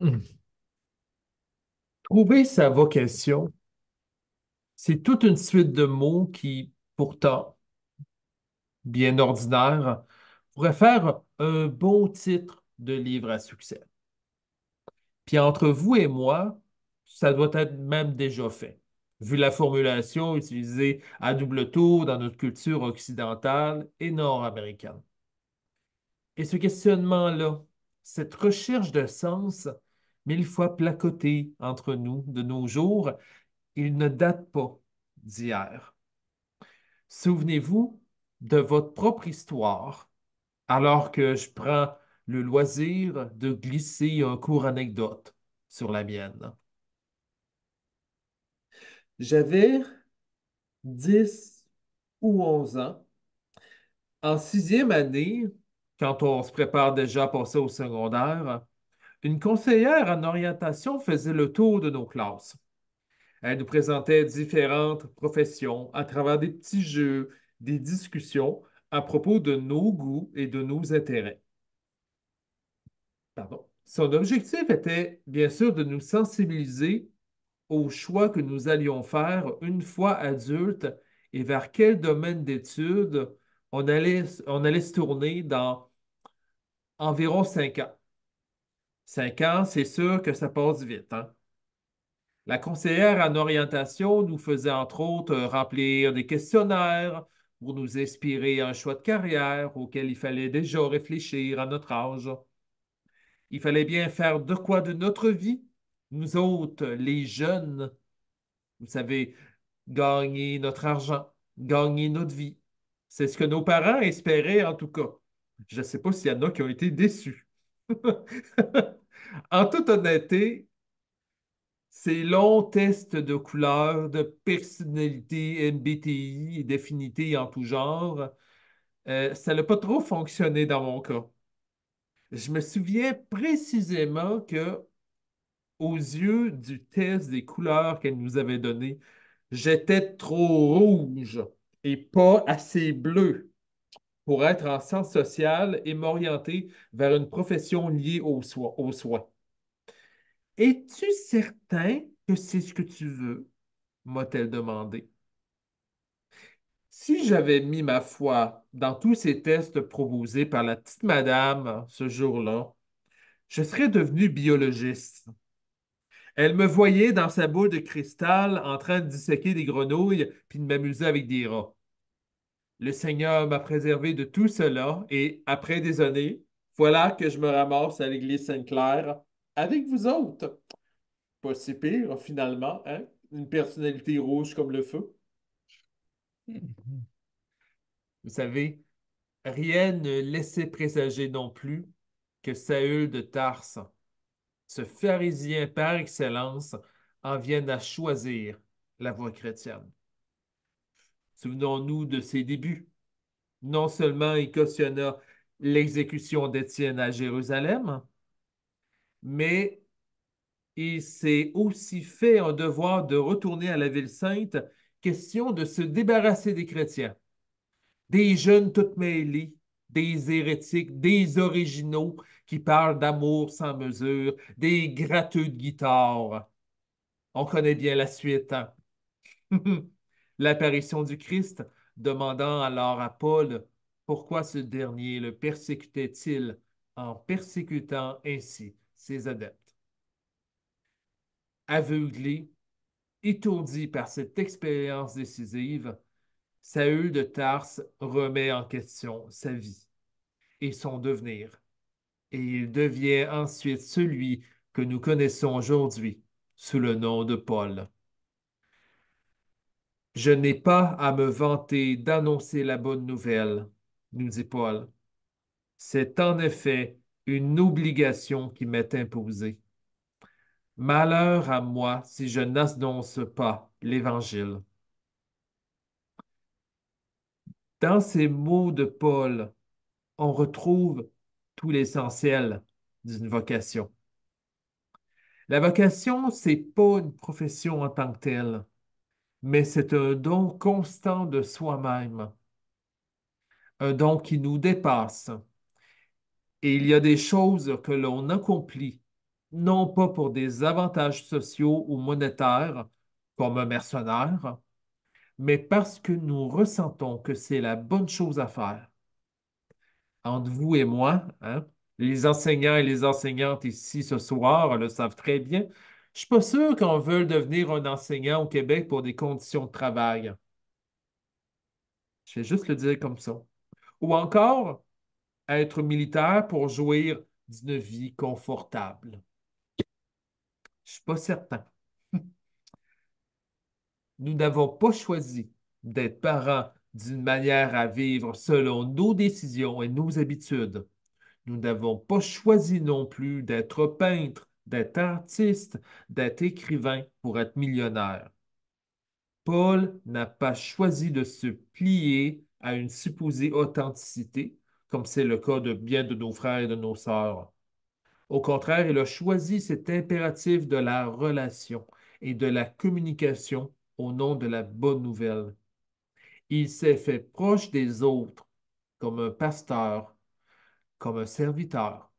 Hmm. Trouver sa vocation, c'est toute une suite de mots qui, pourtant, bien ordinaires, pourraient faire un beau titre de livre à succès. Puis entre vous et moi, ça doit être même déjà fait, vu la formulation utilisée à double tour dans notre culture occidentale et nord-américaine. Et ce questionnement-là, cette recherche de sens, mille fois placoté entre nous de nos jours, il ne date pas d'hier. Souvenez-vous de votre propre histoire, alors que je prends le loisir de glisser un court anecdote sur la mienne. J'avais 10 ou 11 ans. En sixième année, quand on se prépare déjà pour passer au secondaire, une conseillère en orientation faisait le tour de nos classes. Elle nous présentait différentes professions à travers des petits jeux, des discussions à propos de nos goûts et de nos intérêts. Son objectif était bien sûr de nous sensibiliser aux choix que nous allions faire une fois adultes et vers quel domaine d'études on allait se tourner dans environ cinq ans. Cinq ans, c'est sûr que ça passe vite. Hein. La conseillère en orientation nous faisait entre autres remplir des questionnaires pour nous inspirer un choix de carrière auquel il fallait déjà réfléchir à notre âge. Il fallait bien faire de quoi de notre vie, nous autres, les jeunes. Vous savez, gagner notre argent, gagner notre vie. C'est ce que nos parents espéraient en tout cas. Je ne sais pas s'il y en a qui ont été déçus. En toute honnêteté, ces longs tests de couleurs, de personnalité, MBTI et d'affinités en tout genre, euh, ça n'a pas trop fonctionné dans mon cas. Je me souviens précisément que, aux yeux du test des couleurs qu'elle nous avait donné, j'étais trop rouge et pas assez bleu pour être en sciences social et m'orienter vers une profession liée aux, Au soin. Es-tu certain que c'est ce que tu veux? m'a-t-elle demandé. Si j'avais mis ma foi dans tous ces tests proposés par la petite madame hein, ce jour-là, je serais devenu biologiste. Elle me voyait dans sa boule de cristal en train de disséquer des grenouilles puis de m'amuser avec des rats. Le Seigneur m'a préservé de tout cela et, après des années, voilà que je me ramasse à l'église Sainte-Claire avec vous autres. Pas si pire, finalement, hein? Une personnalité rouge comme le feu. Vous savez, rien ne laissait présager non plus que Saül de Tarse, ce pharisien par excellence, en vienne à choisir la voie chrétienne. Souvenons-nous de ses débuts. Non seulement il cautionna l'exécution d'Étienne à Jérusalem, mais il s'est aussi fait un devoir de retourner à la ville sainte, question de se débarrasser des chrétiens, des jeunes toutes mêlés, des hérétiques, des originaux qui parlent d'amour sans mesure, des gratteux de guitare. On connaît bien la suite. Hein? l'apparition du Christ, demandant alors à Paul pourquoi ce dernier le persécutait-il en persécutant ainsi ses adeptes. Aveuglé, étourdi par cette expérience décisive, Saül de Tarse remet en question sa vie et son devenir, et il devient ensuite celui que nous connaissons aujourd'hui sous le nom de Paul. Je n'ai pas à me vanter d'annoncer la bonne nouvelle, nous dit Paul. C'est en effet une obligation qui m'est imposée. Malheur à moi si je n'annonce pas l'Évangile. Dans ces mots de Paul, on retrouve tout l'essentiel d'une vocation. La vocation, ce n'est pas une profession en tant que telle mais c'est un don constant de soi-même, un don qui nous dépasse. Et il y a des choses que l'on accomplit, non pas pour des avantages sociaux ou monétaires, comme un mercenaire, mais parce que nous ressentons que c'est la bonne chose à faire. Entre vous et moi, hein, les enseignants et les enseignantes ici ce soir le savent très bien, je ne suis pas sûr qu'on veuille devenir un enseignant au Québec pour des conditions de travail. Je vais juste le dire comme ça. Ou encore, être militaire pour jouir d'une vie confortable. Je ne suis pas certain. Nous n'avons pas choisi d'être parents d'une manière à vivre selon nos décisions et nos habitudes. Nous n'avons pas choisi non plus d'être peintres d'être artiste, d'être écrivain pour être millionnaire. Paul n'a pas choisi de se plier à une supposée authenticité, comme c'est le cas de bien de nos frères et de nos sœurs. Au contraire, il a choisi cet impératif de la relation et de la communication au nom de la bonne nouvelle. Il s'est fait proche des autres, comme un pasteur, comme un serviteur,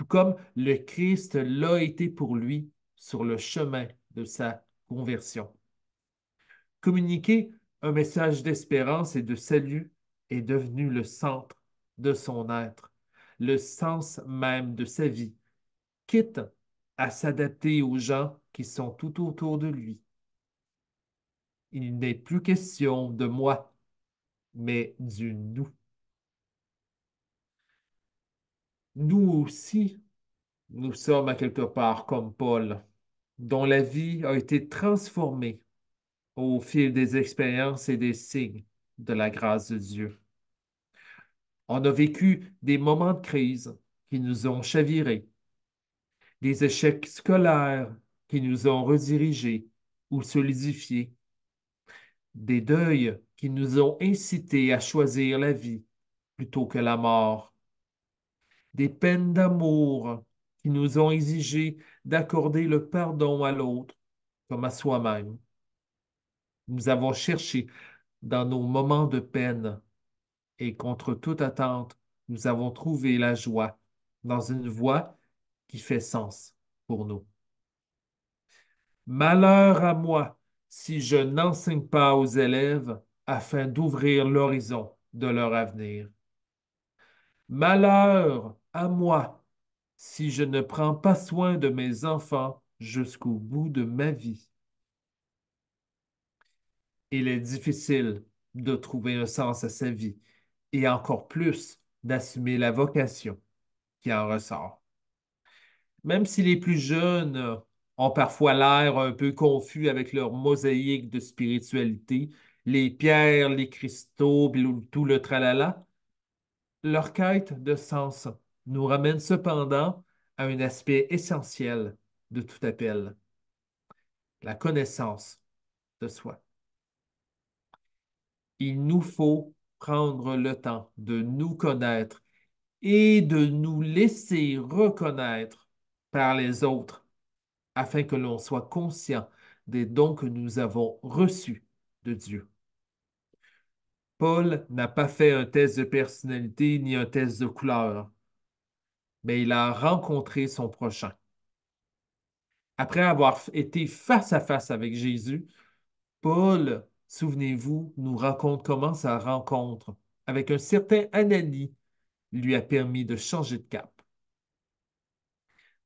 tout comme le Christ l'a été pour lui sur le chemin de sa conversion. Communiquer un message d'espérance et de salut est devenu le centre de son être, le sens même de sa vie, quitte à s'adapter aux gens qui sont tout autour de lui. Il n'est plus question de moi, mais du nous. nous aussi, nous sommes à quelque part comme Paul, dont la vie a été transformée au fil des expériences et des signes de la grâce de Dieu. On a vécu des moments de crise qui nous ont chavirés, des échecs scolaires qui nous ont redirigés ou solidifiés, des deuils qui nous ont incités à choisir la vie plutôt que la mort des peines d'amour qui nous ont exigé d'accorder le pardon à l'autre comme à soi-même. Nous avons cherché dans nos moments de peine et contre toute attente, nous avons trouvé la joie dans une voie qui fait sens pour nous. Malheur à moi si je n'enseigne pas aux élèves afin d'ouvrir l'horizon de leur avenir. Malheur à moi si je ne prends pas soin de mes enfants jusqu'au bout de ma vie. Il est difficile de trouver un sens à sa vie et encore plus d'assumer la vocation qui en ressort. Même si les plus jeunes ont parfois l'air un peu confus avec leur mosaïque de spiritualité, les pierres, les cristaux, tout le tralala, leur quête de sens nous ramène cependant à un aspect essentiel de tout appel, la connaissance de soi. Il nous faut prendre le temps de nous connaître et de nous laisser reconnaître par les autres afin que l'on soit conscient des dons que nous avons reçus de Dieu. Paul n'a pas fait un test de personnalité ni un test de couleur mais il a rencontré son prochain. Après avoir été face à face avec Jésus, Paul, souvenez-vous, nous raconte comment sa rencontre avec un certain Anani lui a permis de changer de cap.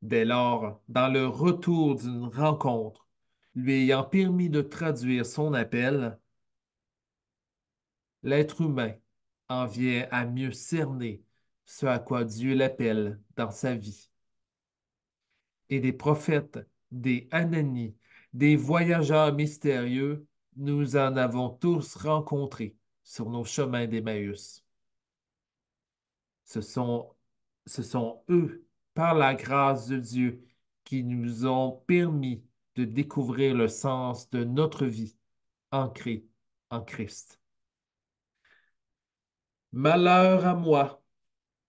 Dès lors, dans le retour d'une rencontre, lui ayant permis de traduire son appel, l'être humain en vient à mieux cerner ce à quoi Dieu l'appelle dans sa vie. Et des prophètes, des ananis, des voyageurs mystérieux, nous en avons tous rencontrés sur nos chemins d'Emmaüs. Ce sont, ce sont eux, par la grâce de Dieu, qui nous ont permis de découvrir le sens de notre vie ancrée en Christ. Malheur à moi,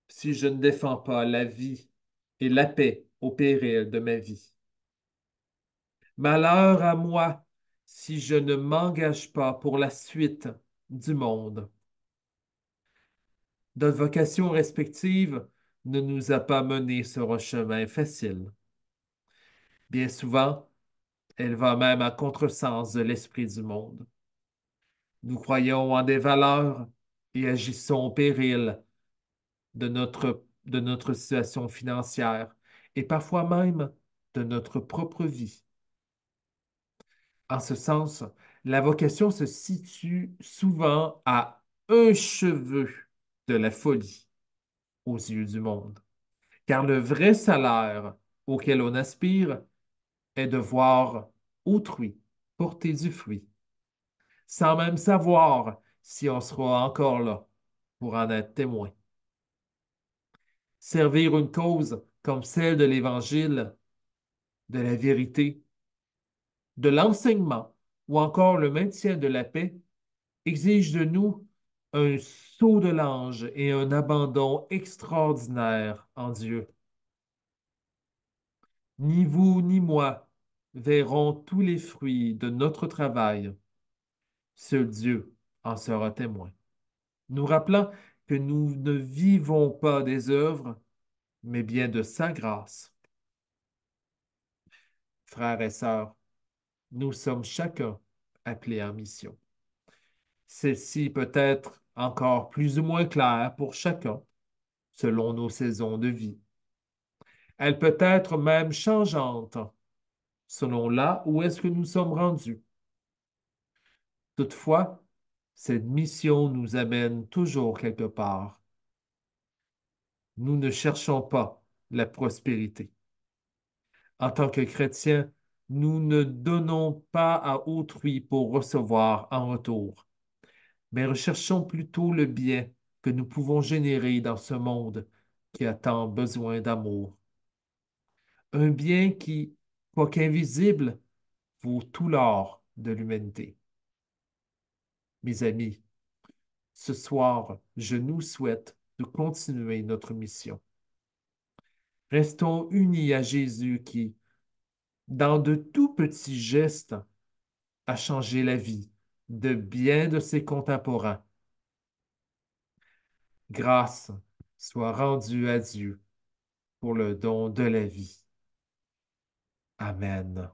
si je ne défends pas la vie et la paix au péril de ma vie. Malheur à moi si je ne m'engage pas pour la suite du monde. Notre vocation respective ne nous a pas menés sur un chemin facile. Bien souvent, elle va même à contresens de l'esprit du monde. Nous croyons en des valeurs et agissons au péril de notre, de notre situation financière et parfois même de notre propre vie. En ce sens, la vocation se situe souvent à un cheveu de la folie aux yeux du monde, car le vrai salaire auquel on aspire est de voir autrui porter du fruit, sans même savoir si on sera encore là pour en être témoin servir une cause comme celle de l'Évangile, de la vérité, de l'enseignement ou encore le maintien de la paix exige de nous un saut de l'ange et un abandon extraordinaire en Dieu. Ni vous ni moi verrons tous les fruits de notre travail. Seul Dieu en sera témoin, nous rappelons que nous ne vivons pas des œuvres, mais bien de sa grâce. Frères et sœurs, nous sommes chacun appelés en mission. Celle-ci peut être encore plus ou moins claire pour chacun, selon nos saisons de vie. Elle peut être même changeante, selon là où est-ce que nous sommes rendus. Toutefois, cette mission nous amène toujours quelque part. Nous ne cherchons pas la prospérité. En tant que chrétiens, nous ne donnons pas à autrui pour recevoir en retour, mais recherchons plutôt le bien que nous pouvons générer dans ce monde qui a tant besoin d'amour. Un bien qui, quoique invisible, vaut tout l'or de l'humanité. Mes amis, ce soir, je nous souhaite de continuer notre mission. Restons unis à Jésus qui, dans de tout petits gestes, a changé la vie de bien de ses contemporains. Grâce soit rendue à Dieu pour le don de la vie. Amen.